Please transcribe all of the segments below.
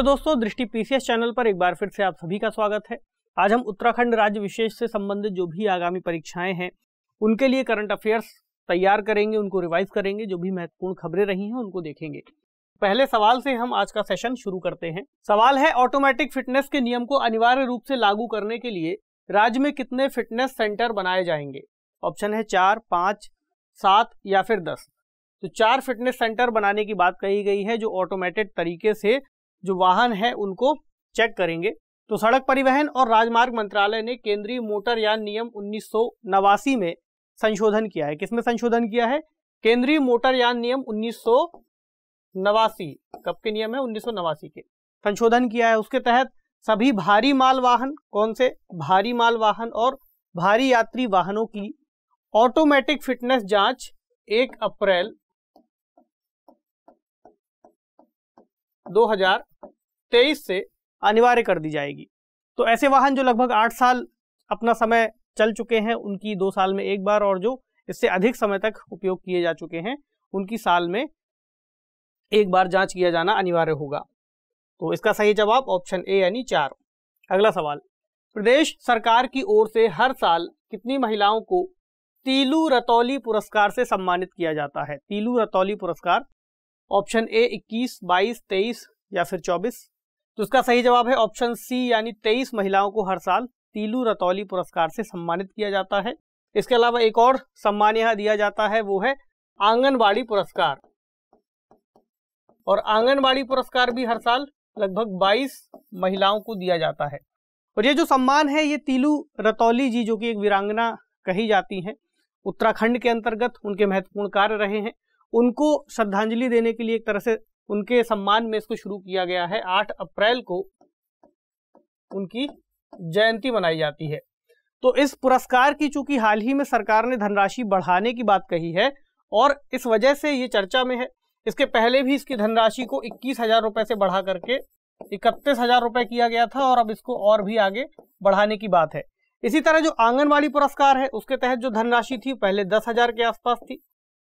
Hello दोस्तों दृष्टि PCS channel पर एक बार फिर से आप सभी का स्वागत है आज हम उत्तराखंड राज्य विशेष से संबंधित जो भी आगामी परीक्षाएं हैं उनके लिए करंट अफेयर्स तैयार करेंगे उनको रिवाइज करेंगे जो भी महत्वपूर्ण खबरें रही हैं उनको देखेंगे पहले सवाल से हम आज का सेशन शुरू करते हैं सवाल है ऑटोमेटिक फिटनेस के नियम को अनिवार्य रूप से लागू करने के लिए राज्य में कितने फिटनेस सेंटर बनाए जाएंगे ऑप्शन है चार पाँच सात या फिर दस तो चार फिटनेस सेंटर बनाने की बात कही गई है जो ऑटोमेटेड तरीके से जो वाहन है उनको चेक करेंगे तो सड़क परिवहन और राजमार्ग मंत्रालय ने केंद्रीय मोटर यान नियम उन्नीस में संशोधन किया है किसमें संशोधन किया है केंद्रीय मोटर यान नियम उन्नीस नवासी कब के नियम है उन्नीस के संशोधन किया है उसके तहत सभी भारी माल वाहन कौन से भारी माल वाहन और भारी यात्री वाहनों की ऑटोमेटिक फिटनेस जांच 1 अप्रैल 2023 से अनिवार्य कर दी जाएगी तो ऐसे वाहन जो लगभग आठ साल अपना समय चल चुके हैं उनकी दो साल में एक बार और जो इससे अधिक समय तक उपयोग किए जा चुके हैं उनकी साल में एक बार जांच किया जाना अनिवार्य होगा तो इसका सही जवाब ऑप्शन ए यानी चार अगला सवाल प्रदेश सरकार की ओर से हर साल कितनी महिलाओं को तीलू रतौली पुरस्कार से सम्मानित किया जाता है तीलू रतौली पुरस्कार ऑप्शन ए 21, 22, 23 या फिर 24। तो इसका सही जवाब है ऑप्शन सी यानी 23 महिलाओं को हर साल तीलू रतौली पुरस्कार से सम्मानित किया जाता है इसके अलावा एक और सम्मान यहाँ दिया जाता है वो है आंगनबाड़ी पुरस्कार और आंगनबाड़ी पुरस्कार भी हर साल लगभग 22 महिलाओं को दिया जाता है और ये जो सम्मान है ये तीलू रतौली जी जो कि एक वीरांगना कही जाती हैं उत्तराखंड के अंतर्गत उनके महत्वपूर्ण कार्य रहे हैं उनको श्रद्धांजलि देने के लिए एक तरह से उनके सम्मान में इसको शुरू किया गया है आठ अप्रैल को उनकी जयंती मनाई जाती है तो इस पुरस्कार की चूंकि हाल ही में सरकार ने धनराशि बढ़ाने की बात कही है और इस वजह से ये चर्चा में है इसके पहले भी इसकी धनराशि को इक्कीस हजार रुपए से बढ़ा करके इकतीस हजार रुपए किया गया था और अब इसको और भी आगे बढ़ाने की बात है इसी तरह जो आंगनवाड़ी पुरस्कार है उसके तहत जो धनराशि थी पहले दस हजार के आसपास थी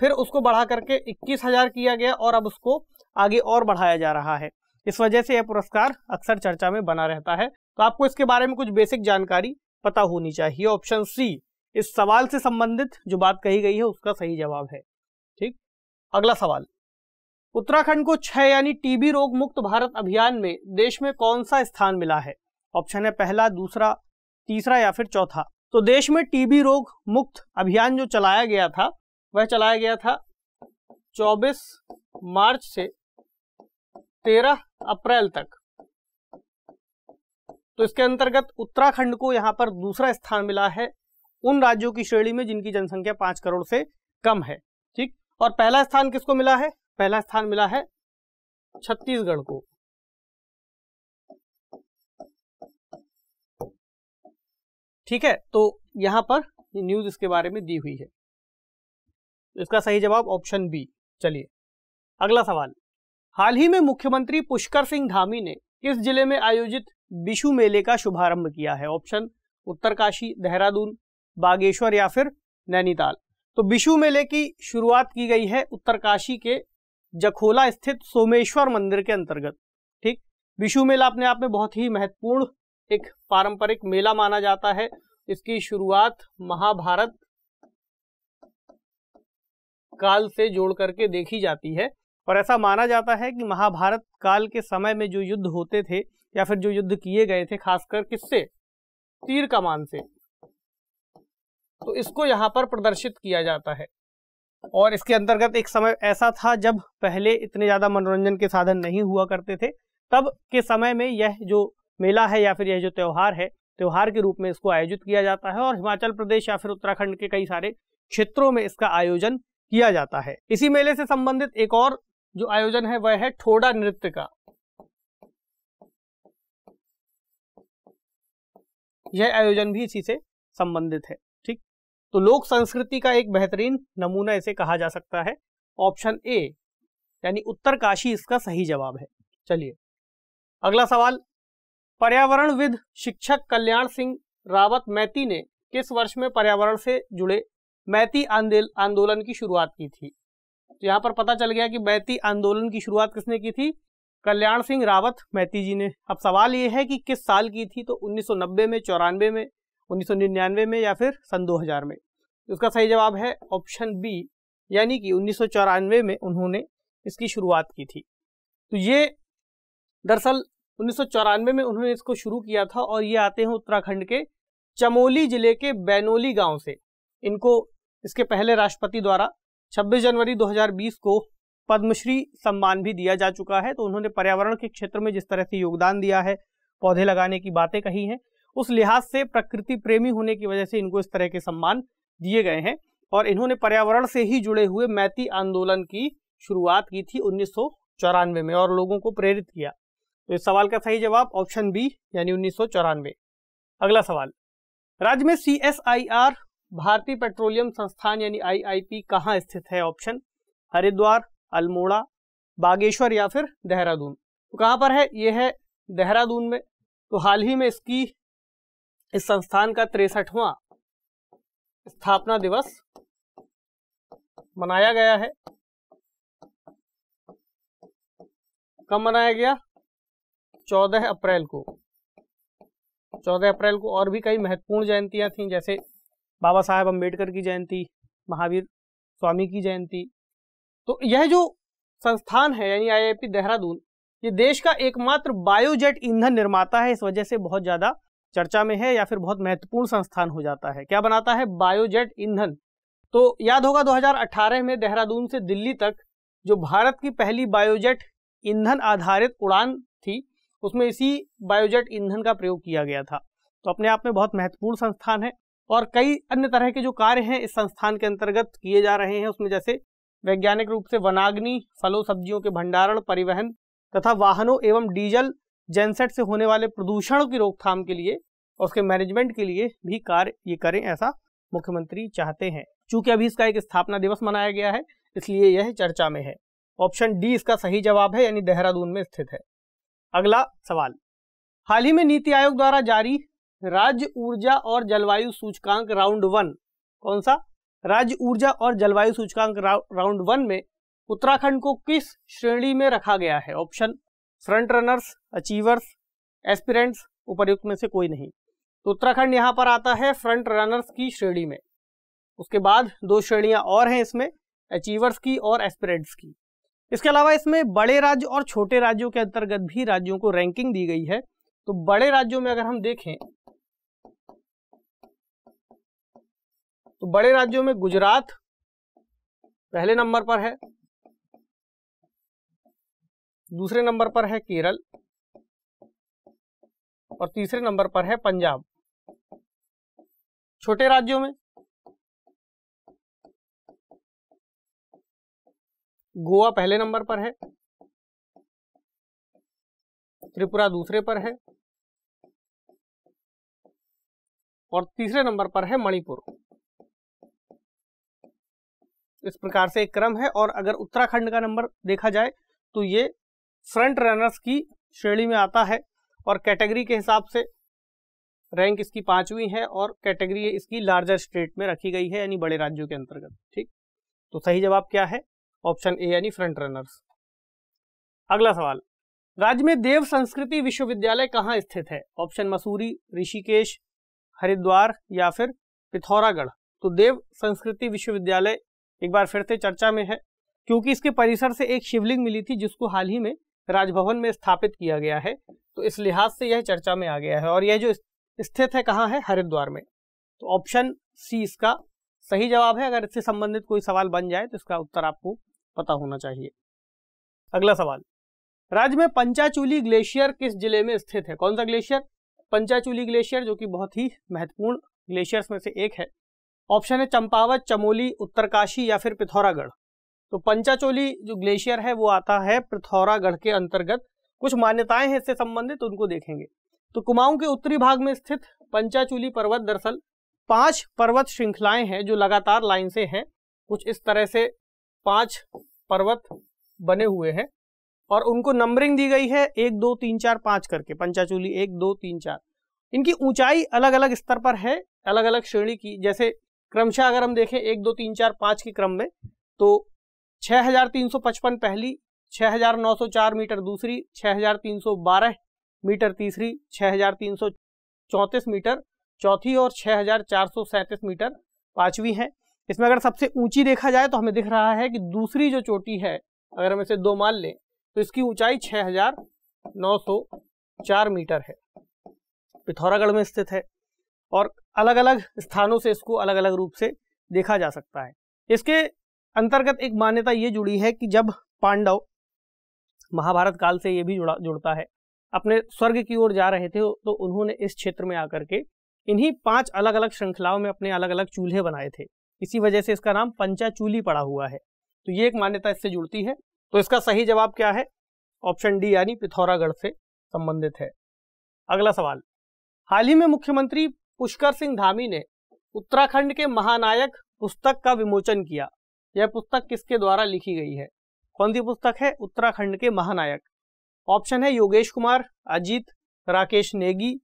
फिर उसको बढ़ा करके इक्कीस हजार किया गया और अब उसको आगे और बढ़ाया जा रहा है इस वजह से यह पुरस्कार अक्सर चर्चा में बना रहता है तो आपको इसके बारे में कुछ बेसिक जानकारी पता होनी चाहिए ऑप्शन सी इस सवाल से संबंधित जो बात कही गई है उसका सही जवाब है ठीक अगला सवाल उत्तराखंड को छह यानी टीबी रोग मुक्त भारत अभियान में देश में कौन सा स्थान मिला है ऑप्शन है पहला दूसरा तीसरा या फिर चौथा तो देश में टीबी रोग मुक्त अभियान जो चलाया गया था वह चलाया गया था 24 मार्च से 13 अप्रैल तक तो इसके अंतर्गत उत्तराखंड को यहां पर दूसरा स्थान मिला है उन राज्यों की श्रेणी में जिनकी जनसंख्या पांच करोड़ से कम है ठीक और पहला स्थान किसको मिला है पहला स्थान मिला है छत्तीसगढ़ को ठीक है तो यहां पर न्यूज इसके बारे में दी हुई है तो इसका सही जवाब ऑप्शन बी चलिए अगला सवाल हाल ही में मुख्यमंत्री पुष्कर सिंह धामी ने किस जिले में आयोजित बिशु मेले का शुभारंभ किया है ऑप्शन उत्तरकाशी देहरादून बागेश्वर या फिर नैनीताल तो बिशु मेले की शुरुआत की गई है उत्तरकाशी के जखोला स्थित सोमेश्वर मंदिर के अंतर्गत ठीक बिशु मेला अपने आप में बहुत ही महत्वपूर्ण एक पारंपरिक मेला माना जाता है इसकी शुरुआत महाभारत काल से जोड़ करके देखी जाती है और ऐसा माना जाता है कि महाभारत काल के समय में जो युद्ध होते थे या फिर जो युद्ध किए गए थे खासकर किससे तीर कमान से तो इसको यहाँ पर प्रदर्शित किया जाता है और इसके अंतर्गत एक समय ऐसा था जब पहले इतने ज़्यादा मनोरंजन के साधन नहीं हुआ करते थे तब के समय में यह जो मेला है या फिर यह जो त्यौहार है त्यौहार के रूप में इसको आयोजित किया जाता है और हिमाचल प्रदेश या फिर उत्तराखंड के कई सारे क्षेत्रों में इसका आयोजन किया जाता है इसी मेले से संबंधित एक और जो आयोजन है वह है ठोडा नृत्य का यह आयोजन भी इसी से संबंधित है ठीक तो लोक संस्कृति का एक बेहतरीन नमूना इसे कहा जा सकता है ऑप्शन ए यानी उत्तर काशी इसका सही जवाब है चलिए अगला सवाल पर्यावरणविद शिक्षक कल्याण सिंह रावत मैती ने किस वर्ष में पर्यावरण से जुड़े मैती आंदोलन की शुरुआत की थी तो यहाँ पर पता चल गया कि मैती आंदोलन की शुरुआत किसने की थी कल्याण सिंह रावत मैती जी ने अब सवाल ये है कि किस साल की थी तो 1990 में चौरानवे में 1999 में या फिर सन 2000 में उसका सही जवाब है ऑप्शन बी यानी कि उन्नीस में उन्होंने इसकी शुरुआत की थी तो ये दरअसल उन्नीस में उन्होंने इसको शुरू किया था और ये आते हैं उत्तराखंड के चमोली जिले के बैनोली गांव से इनको इसके पहले राष्ट्रपति द्वारा 26 जनवरी 2020 को पद्मश्री सम्मान भी दिया जा चुका है तो उन्होंने पर्यावरण के क्षेत्र में जिस तरह से योगदान दिया है पौधे लगाने की बातें कही हैं उस लिहाज से प्रकृति प्रेमी होने की वजह से इनको इस तरह के सम्मान दिए गए हैं और इन्होंने पर्यावरण से ही जुड़े हुए मैती आंदोलन की शुरुआत की थी उन्नीस में और लोगों को प्रेरित किया तो इस सवाल का सही जवाब ऑप्शन बी यानी उन्नीस अगला सवाल राज्य में सी एस आई आर भारतीय पेट्रोलियम संस्थान यानी आईआईपी कहाँ स्थित है ऑप्शन हरिद्वार अल्मोड़ा बागेश्वर या फिर देहरादून तो कहाँ पर है ये है देहरादून में तो हाल ही में इसकी इस संस्थान का तिरसठवा स्थापना दिवस मनाया गया है कब मनाया गया 14 अप्रैल को 14 अप्रैल को और भी कई महत्वपूर्ण जयंतियां थीं जैसे बाबा साहेब अम्बेडकर की जयंती महावीर स्वामी की जयंती तो यह जो संस्थान है यानी आईआईपी देहरादून ये देश का एकमात्र बायोजेट ईंधन निर्माता है इस वजह से बहुत ज़्यादा चर्चा में है या फिर बहुत महत्वपूर्ण संस्थान हो जाता है क्या बनाता है बायोजेट ईंधन तो याद होगा 2018 में देहरादून से दिल्ली तक जो भारत की पहली बायोजेट ईंधन आधारित उड़ान थी उसमें इसी बायोजेट ईंधन का प्रयोग किया गया था तो अपने आप में बहुत महत्वपूर्ण संस्थान है और कई अन्य तरह के जो कार्य हैं इस संस्थान के अंतर्गत किए जा रहे हैं उसमें जैसे वैज्ञानिक रूप से वनाग्नि फलों सब्जियों के भंडारण परिवहन तथा वाहनों एवं डीजल जेनसेट से होने वाले प्रदूषण की रोकथाम के लिए और उसके मैनेजमेंट के लिए भी कार्य ये करें ऐसा मुख्यमंत्री चाहते हैं चूंकि अभी इसका एक स्थापना दिवस मनाया गया है इसलिए यह चर्चा में है ऑप्शन डी इसका सही जवाब है यानी देहरादून में स्थित है अगला सवाल हाल ही में नीति आयोग द्वारा जारी राज्य ऊर्जा और जलवायु सूचकांक राउंड वन कौन सा राज्य ऊर्जा और जलवायु सूचकांक राउंड वन में उत्तराखंड को किस श्रेणी में रखा गया है option front runners achievers aspirants उपरयुक्त में से कोई नहीं तो उत्तराखंड यहाँ पर आता है फ्रंट रनर्स की श्रेणी में उसके बाद दो श्रेणियां और हैं इसमें अचीवर्स की और एस्पिरेंट्स की इसके अलावा इसमें बड़े राज्य और छोटे राज्यों के अंतर्गत भी राज्यों को रैंकिंग दी गई है तो बड़े राज्यों में अगर हम देखें तो बड़े राज्यों में गुजरात पहले नंबर पर है दूसरे नंबर पर है केरल और तीसरे नंबर पर है पंजाब छोटे राज्यों में गोवा पहले नंबर पर है त्रिपुरा दूसरे पर है और तीसरे नंबर पर है मणिपुर इस प्रकार से एक क्रम है और अगर उत्तराखंड का नंबर देखा जाए तो ये फ्रंट रनर्स की श्रेणी में आता है और कैटेगरी के हिसाब से रैंक इसकी पांचवी है और कैटेगरी इसकी लार्जर स्टेट में रखी गई है यानी बड़े राज्यों के अंतर्गत ठीक तो सही जवाब क्या है ऑप्शन ए यानी फ्रंट रनर्स अगला सवाल राज्य में देव संस्कृति विश्वविद्यालय कहाँ स्थित है ऑप्शन मसूरी ऋषिकेश हरिद्वार या फिर पिथौरागढ़ तो देव संस्कृति विश्वविद्यालय एक बार फिर से चर्चा में है क्योंकि इसके परिसर से एक शिवलिंग मिली थी जिसको हाल ही में राजभवन में स्थापित किया गया है तो इस लिहाज से यह चर्चा में आ गया है और यह जो स्थित है कहाँ है हरिद्वार में तो ऑप्शन सी इसका सही जवाब है अगर इससे संबंधित कोई सवाल बन जाए तो इसका उत्तर आपको पता होना चाहिए अगला सवाल राज्य में पंचाचूली ग्लेशियर किस जिले में स्थित है कौन सा ग्लेशियर पंचाचूली ग्लेशियर जो कि बहुत ही महत्वपूर्ण ग्लेशियर्स में से एक है ऑप्शन है चंपावत चमोली उत्तरकाशी या फिर पिथौरागढ़ तो पंचाचोली जो ग्लेशियर है वो आता है पिथौरागढ़ के अंतर्गत कुछ मान्यताएं हैं इससे संबंधित तो उनको देखेंगे तो कुमाऊं के उत्तरी भाग में स्थित पंचाचोली पर्वत दरअसल पांच पर्वत श्रृंखलाएं हैं जो लगातार लाइन से हैं कुछ इस तरह से पांच पर्वत बने हुए हैं और उनको नंबरिंग दी गई है एक दो तीन चार पाँच करके पंचाचोली एक दो तीन चार इनकी ऊंचाई अलग अलग स्तर पर है अलग अलग श्रेणी की जैसे क्रमशः अगर हम देखें एक दो तीन चार पाँच के क्रम में तो 6355 पहली 6904 मीटर दूसरी 6312 मीटर तीसरी 6334 मीटर चौथी और 6437 मीटर पांचवी है इसमें अगर सबसे ऊंची देखा जाए तो हमें दिख रहा है कि दूसरी जो चोटी है अगर हम इसे दो मान लें तो इसकी ऊंचाई 6904 मीटर है पिथौरागढ़ में स्थित है और अलग अलग स्थानों से इसको अलग अलग रूप से देखा जा सकता है इसके अंतर्गत एक मान्यता ये जुड़ी है कि जब पांडव महाभारत काल से ये भी जुड़ा जुड़ता है अपने स्वर्ग की ओर जा रहे थे तो उन्होंने इस क्षेत्र में आकर के इन्हीं पांच अलग अलग श्रृंखलाओं में अपने अलग अलग चूल्हे बनाए थे इसी वजह से इसका नाम पंचाचूली पड़ा हुआ है तो ये एक मान्यता इससे जुड़ती है तो इसका सही जवाब क्या है ऑप्शन डी यानी पिथौरागढ़ से संबंधित है अगला सवाल हाल ही में मुख्यमंत्री पुष्कर सिंह धामी ने उत्तराखंड के महानायक पुस्तक का विमोचन किया यह पुस्तक किसके द्वारा लिखी गई है कौन सी पुस्तक है उत्तराखंड के महानायक ऑप्शन है योगेश कुमार अजीत राकेश नेगी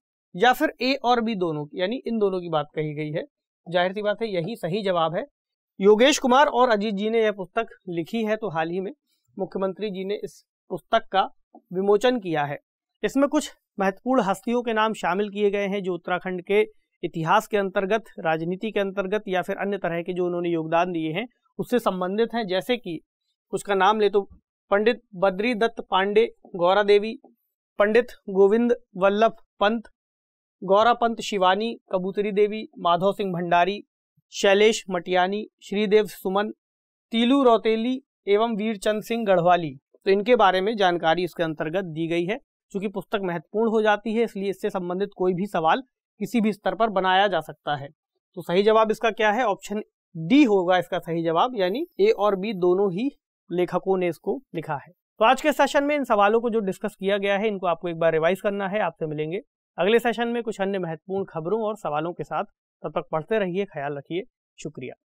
या फिर ए और बी दोनों की यानी इन दोनों की बात कही गई है जाहिर सी बात है यही सही जवाब है योगेश कुमार और अजीत जी ने यह पुस्तक लिखी है तो हाल ही में मुख्यमंत्री जी ने इस पुस्तक का विमोचन किया है इसमें कुछ महत्वपूर्ण हस्तियों के नाम शामिल किए गए हैं जो उत्तराखंड के इतिहास के अंतर्गत राजनीति के अंतर्गत या फिर अन्य तरह के जो उन्होंने योगदान दिए हैं उससे संबंधित हैं जैसे कि उसका नाम ले तो पंडित बद्री दत्त पांडे गौरा देवी पंडित गोविंद वल्लभ पंत गौरा पंत शिवानी कबूतरी देवी माधव सिंह भंडारी शैलेश मटियानी श्रीदेव सुमन तीलू रौतेली एवं वीरचंद सिंह गढ़वाली तो इनके बारे में जानकारी इसके अंतर्गत दी गई है चूंकि पुस्तक महत्वपूर्ण हो जाती है इसलिए इससे संबंधित कोई भी सवाल किसी भी स्तर पर बनाया जा सकता है तो सही जवाब इसका क्या है ऑप्शन डी होगा इसका सही जवाब यानी ए और बी दोनों ही लेखकों ने इसको लिखा है तो आज के सेशन में इन सवालों को जो डिस्कस किया गया है इनको आपको एक बार रिवाइज करना है आपसे मिलेंगे अगले सेशन में कुछ अन्य महत्वपूर्ण खबरों और सवालों के साथ तब तक पढ़ते रहिए ख्याल रखिए शुक्रिया